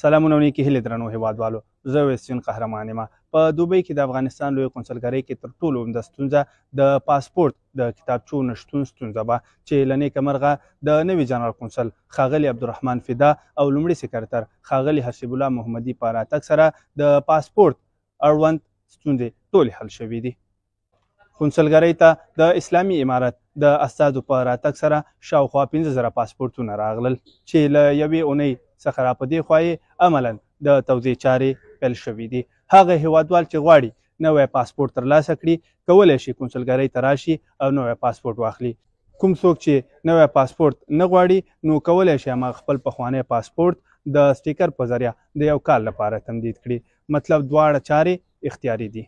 سلامونه نیکی هیلې درنو هیوادوالو زه وسین قهرمان یم په دوبۍ کې د افغانستان لوی کنسولګرۍ کې تر ټولو د ستونزه د پاسپورت د کتابچو نشتون ستونزه به چې لنې کمرغه د نوي جنرال کنسول خاغلی عبدالرحمن فدا او لمړي سکرتر خاغلی حسیب الله محمدي په راتګ سره د پاسپورت اړوند ستونزې ټول حل شوې دي کنسولګرۍ ته د اسلامي امارت د استادو په راتګ سره شاوخوا 15000 پاسپورتونه راغلل چې له یوې اونۍ څخه را په دې خوا عملا د توزیع چارې پیل شوې دي هغه هیوادوال چې غواړي نوې پاسپورت ترلاسه کړي کولی شي کنسولګرۍ ته راشي او نوې پاسپورت واخلي کوم څوک چې نوې پاسپورت نه غواړي نو کولی شي ما خپل پخوانی پاسپورت د سټیکر په ذریعه د یو کال لپاره تمدید کړي مطلب دواړه چارې اختیاري دي